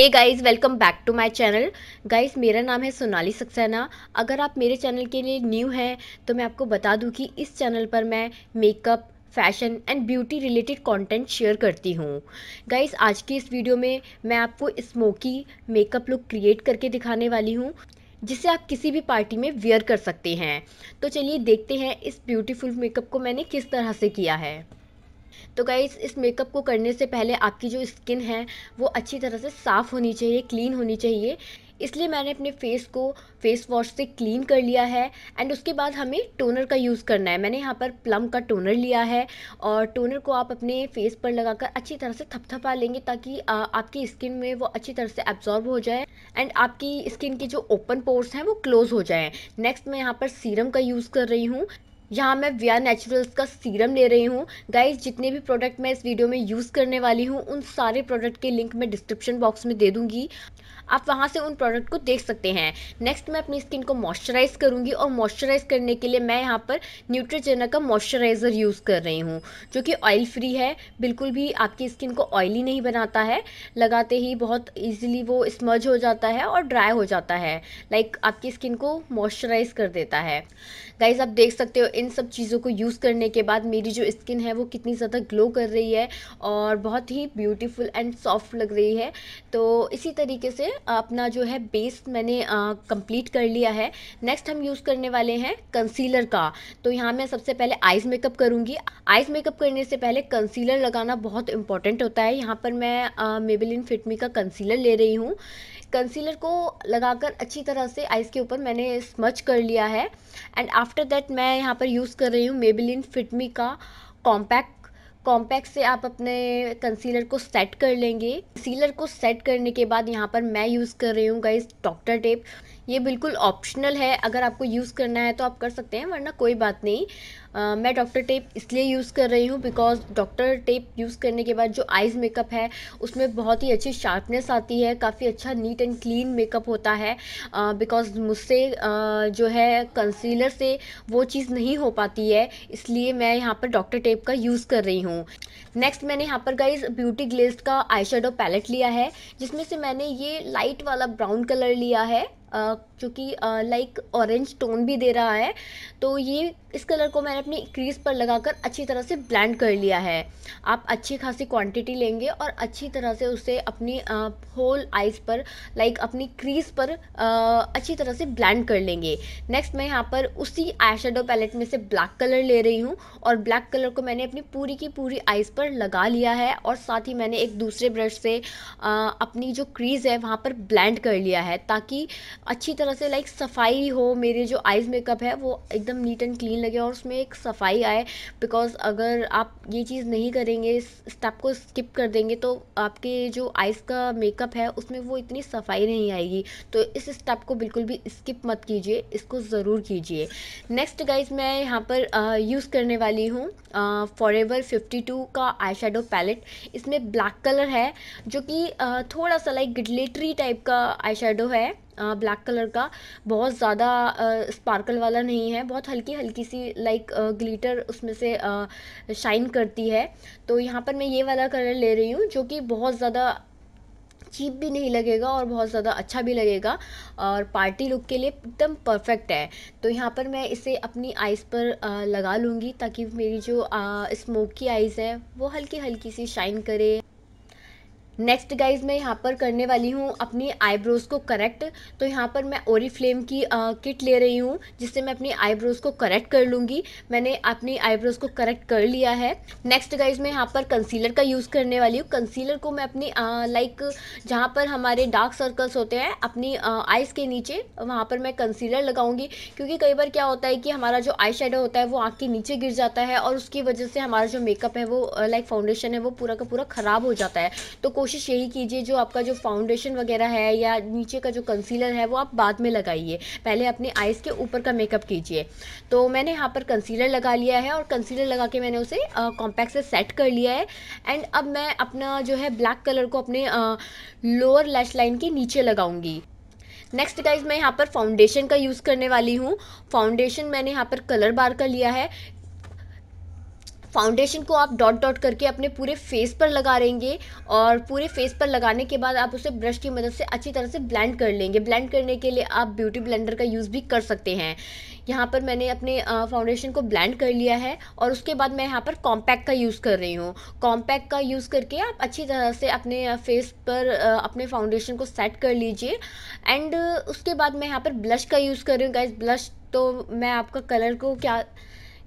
hey guys welcome back to my channel guys मेरा नाम है सोनाली सक्सेना अगर आप मेरे चैनल के लिए न्यू हैं तो मैं आपको बता दूं कि इस चैनल पर मैं makeup fashion and beauty related content share करती हूँ गाइस आज की इस वीडियो में मैं आपको स्मोकी मेकअप लुक क्रिएट करके दिखाने वाली हूँ जिसे आप किसी भी पार्टी में वेयर कर सकते हैं तो चलिए देखते हैं इस ब्यूटीफुल मेकअप को मैंने किस तरह से किया है तो गाइज़ इस मेकअप को करने से पहले आपकी जो स्किन है वो अच्छी तरह से साफ़ होनी चाहिए क्लीन होनी चाहिए इसलिए मैंने अपने फेस को फेस वॉश से क्लीन कर लिया है एंड उसके बाद हमें टोनर का यूज़ करना है मैंने यहाँ पर प्लम का टोनर लिया है और टोनर को आप अपने फेस पर लगाकर अच्छी तरह से थपथपा लेंगे ताकि आपकी स्किन में वो अच्छी तरह से एब्जॉर्ब हो जाए एंड आपकी स्किन के जो ओपन पोर्स हैं वो क्लोज़ हो जाएँ नेक्स्ट मैं यहाँ पर सीरम का यूज़ कर रही हूँ यहाँ मैं वी आर नेचुरल्स का सीरम ले रही हूँ गाइज जितने भी प्रोडक्ट मैं इस वीडियो में यूज़ करने वाली हूँ उन सारे प्रोडक्ट के लिंक मैं डिस्क्रिप्शन बॉक्स में दे दूँगी आप वहाँ से उन प्रोडक्ट को देख सकते हैं नेक्स्ट मैं अपनी स्किन को मॉइस्चराइज करूँगी और मॉइस्चराइज करने के लिए मैं यहाँ पर न्यूट्रीजेना का मॉइस्चराइज़र यूज़ कर रही हूँ जो कि ऑयल फ्री है बिल्कुल भी आपकी स्किन को ऑयली नहीं बनाता है लगाते ही बहुत ईजिली वो स्मर्ज हो जाता है और ड्राई हो जाता है लाइक आपकी स्किन को मॉइस्चराइज कर देता है गाइज आप देख सकते हो इन सब चीज़ों को यूज़ करने के बाद मेरी जो स्किन है वो कितनी ज़्यादा ग्लो कर रही है और बहुत ही ब्यूटीफुल एंड सॉफ्ट लग रही है तो इसी तरीके से अपना जो है बेस मैंने कंप्लीट कर लिया है नेक्स्ट हम यूज़ करने वाले हैं कंसीलर का तो यहाँ मैं सबसे पहले आइज़ मेकअप करूँगी आइज़ मेकअप करने से पहले कंसीलर लगाना बहुत इंपॉर्टेंट होता है यहाँ पर मैं इन फिटमी का कंसीलर ले रही हूँ कंसीलर को लगाकर अच्छी तरह से आइज़ के ऊपर मैंने स्मच कर लिया है एंड आफ्टर दैट मैं यहाँ पर यूज़ कर रही हूँ मेबिलिन फिटमी का कॉम्पैक्ट कॉम्पैक्ट से आप अपने कंसीलर को सेट कर लेंगे कंसीलर को सेट करने के बाद यहाँ पर मैं यूज़ कर रही हूँ गाइज डॉक्टर टेप ये बिल्कुल ऑप्शनल है अगर आपको यूज़ करना है तो आप कर सकते हैं वरना कोई बात नहीं आ, मैं डॉक्टर टेप इसलिए यूज़ कर रही हूँ बिकॉज डॉक्टर टेप यूज़ करने के बाद जो आइज़ मेकअप है उसमें बहुत ही अच्छी शार्पनेस आती है काफ़ी अच्छा नीट एंड क्लीन मेकअप होता है बिकॉज मुझसे जो है कंसीलर से वो चीज़ नहीं हो पाती है इसलिए मैं यहाँ पर डॉक्टर टेप का यूज़ कर रही हूँ नेक्स्ट मैंने यहाँ पर गाइज ब्यूटी ग्लेस का आई पैलेट लिया है जिसमें से मैंने ये लाइट वाला ब्राउन कलर लिया है क्योंकि लाइक ऑरेंज टोन भी दे रहा है तो ये इस कलर को मैंने अपनी क्रीज पर लगाकर अच्छी तरह से ब्लेंड कर लिया है आप अच्छी खासी क्वांटिटी लेंगे और अच्छी तरह से उसे अपनी होल आइज पर लाइक अपनी क्रीज पर अच्छी तरह से ब्लेंड कर लेंगे नेक्स्ट मैं यहाँ पर उसी आई पैलेट में से ब्लैक कलर ले रही हूँ और ब्लैक कलर को मैंने अपनी पूरी की पूरी आइज पर लगा लिया है और साथ ही मैंने एक दूसरे ब्रश से अपनी जो क्रीज़ है वहाँ पर ब्लेंड कर लिया है ताकि अच्छी तरह से लाइक सफाई हो मेरे जो आइज़ मेकअप है वो एकदम नीट एंड क्लीन लगे और उसमें एक सफाई आए बिकॉज अगर आप ये चीज़ नहीं करेंगे इस स्टेप को स्किप कर देंगे तो आपके जो आइज़ का मेकअप है उसमें वो इतनी सफाई नहीं आएगी तो इस स्टेप को बिल्कुल भी स्किप मत कीजिए इसको ज़रूर कीजिए नेक्स्ट गाइज मैं यहाँ पर यूज़ करने वाली हूँ फॉर एवर फिफ्टी टू का आई शेडो पैलेट इसमें ब्लैक कलर है जो कि थोड़ा सा लाइक गिडलेटरी टाइप का आई शेडो है ब्लैक कलर का बहुत ज़्यादा स्पार्कल वाला नहीं है बहुत हल्की हल्की सी लाइक ग्लिटर उसमें से शाइन करती है तो यहाँ पर मैं ये वाला कलर ले रही हूँ जो कि बहुत ज़्यादा चीप भी नहीं लगेगा और बहुत ज़्यादा अच्छा भी लगेगा और पार्टी लुक के लिए एकदम परफेक्ट है तो यहाँ पर मैं इसे अपनी आइज़ पर आ, लगा लूँगी ताकि मेरी जो स्मोकी आइज़ है वो हल्की हल्की सी शाइन करे नेक्स्ट गाइज मैं यहाँ पर करने वाली हूँ अपनी आईब्रोज़ को करेक्ट तो यहाँ पर मैं ओरी फ्लेम की आ, किट ले रही हूँ जिससे मैं अपनी आईब्रोज़ को करेक्ट कर लूँगी मैंने अपनी आईब्रोज़ को करेक्ट कर लिया है नेक्स्ट गाइज मैं यहाँ पर कंसीलर का यूज़ करने वाली हूँ कंसीलर को मैं अपनी लाइक जहाँ पर हमारे डार्क सर्कल्स होते हैं अपनी आइज़ के नीचे वहाँ पर मैं कंसीलर लगाऊँगी क्योंकि कई बार क्या होता है कि हमारा जो आई शेडो होता है वो आँख के नीचे गिर जाता है और उसकी वजह से हमारा जो मेकअप है वो लाइक फाउंडेशन है वो पूरा का पूरा ख़राब हो जाता है तो कोशिश यही कीजिए जो आपका जो फाउंडेशन वगैरह है या नीचे का जो कंसीलर है वो आप बाद में लगाइए पहले अपने आइज़ के ऊपर का मेकअप कीजिए तो मैंने यहाँ पर कंसीलर लगा लिया है और कंसीलर लगा के मैंने उसे कॉम्पैक्ट से सेट कर लिया है एंड अब मैं अपना जो है ब्लैक कलर को अपने लोअर लैश लाइन के नीचे लगाऊंगी नेक्स्ट गाइज मैं यहाँ पर फाउंडेशन का यूज़ करने वाली हूँ फाउंडेशन मैंने यहाँ पर कलर बार का लिया है फाउंडेशन को आप डॉट डॉट करके अपने पूरे फेस पर लगा लेंगे और पूरे फेस पर लगाने के बाद आप उसे ब्रश की मदद से अच्छी तरह से ब्लेंड कर लेंगे ब्लेंड करने के लिए आप ब्यूटी ब्लेंडर का यूज़ भी कर सकते हैं यहाँ पर मैंने अपने फाउंडेशन को ब्लेंड कर लिया है और उसके बाद मैं यहाँ पर कॉम्पैक्ट का यूज़ कर रही हूँ कॉम्पैक्ट का यूज़ करके आप अच्छी तरह से अपने फेस पर अपने फाउंडेशन को सेट कर लीजिए एंड उसके बाद मैं यहाँ पर ब्लश का यूज़ कर रही हूँ गाइज ब्लश तो मैं आपका कलर को क्या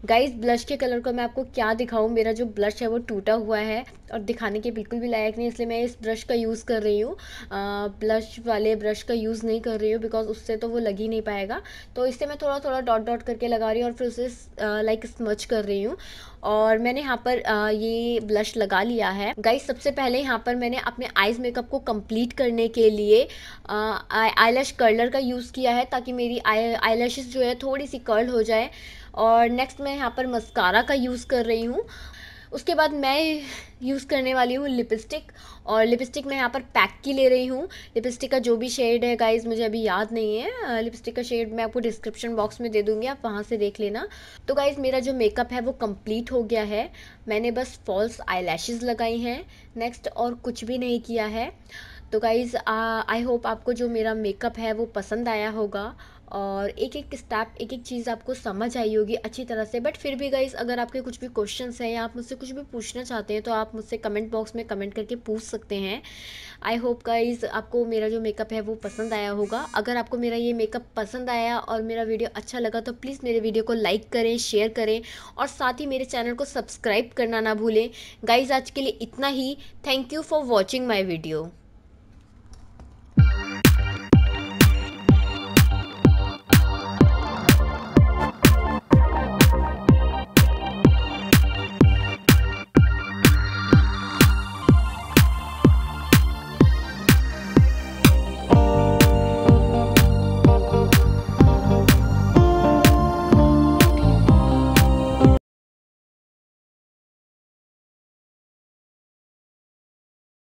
गाइस ब्लश के कलर को मैं आपको क्या दिखाऊँ मेरा जो ब्लश है वो टूटा हुआ है और दिखाने के बिल्कुल भी लायक नहीं इसलिए मैं इस ब्रश का यूज़ कर रही हूँ ब्लश वाले ब्रश का यूज़ नहीं कर रही हूँ बिकॉज उससे तो वो लग ही नहीं पाएगा तो इससे मैं थोड़ा थोड़ा डॉट डॉट करके लगा रही हूँ और फिर उसे लाइक स्मच कर रही हूँ और मैंने यहाँ पर ये ब्लश लगा लिया है गाइस सबसे पहले यहाँ पर मैंने अपने आइज़ मेकअप को कंप्लीट करने के लिए आईलैश कर्लर का यूज़ किया है ताकि मेरी आई जो है थोड़ी सी कर्ल हो जाए और नेक्स्ट मैं यहाँ पर मस्कारा का यूज़ कर रही हूँ उसके बाद मैं यूज़ करने वाली हूँ लिपस्टिक और लिपस्टिक मैं यहाँ पर पैक की ले रही हूँ लिपस्टिक का जो भी शेड है गाइज मुझे अभी याद नहीं है लिपस्टिक का शेड मैं आपको डिस्क्रिप्शन बॉक्स में दे दूँगी आप वहाँ से देख लेना तो गाइज़ मेरा जो मेकअप है वो कम्प्लीट हो गया है मैंने बस फॉल्स आई लगाई हैं नेक्स्ट और कुछ भी नहीं किया है तो गाइज़ आई होप आपको जो मेरा मेकअप है वो पसंद आया होगा और एक एक स्टेप एक एक चीज़ आपको समझ आई होगी अच्छी तरह से बट फिर भी गाइज़ अगर आपके कुछ भी क्वेश्चंस हैं या आप मुझसे कुछ भी पूछना चाहते हैं तो आप मुझसे कमेंट बॉक्स में कमेंट करके पूछ सकते हैं आई होप गाइज़ आपको मेरा जो मेकअप है वो पसंद आया होगा अगर आपको मेरा ये मेकअप पसंद आया और मेरा वीडियो अच्छा लगा तो प्लीज़ मेरे वीडियो को लाइक करें शेयर करें और साथ ही मेरे चैनल को सब्सक्राइब करना ना भूलें गाइज़ आज के लिए इतना ही thank you for watching my video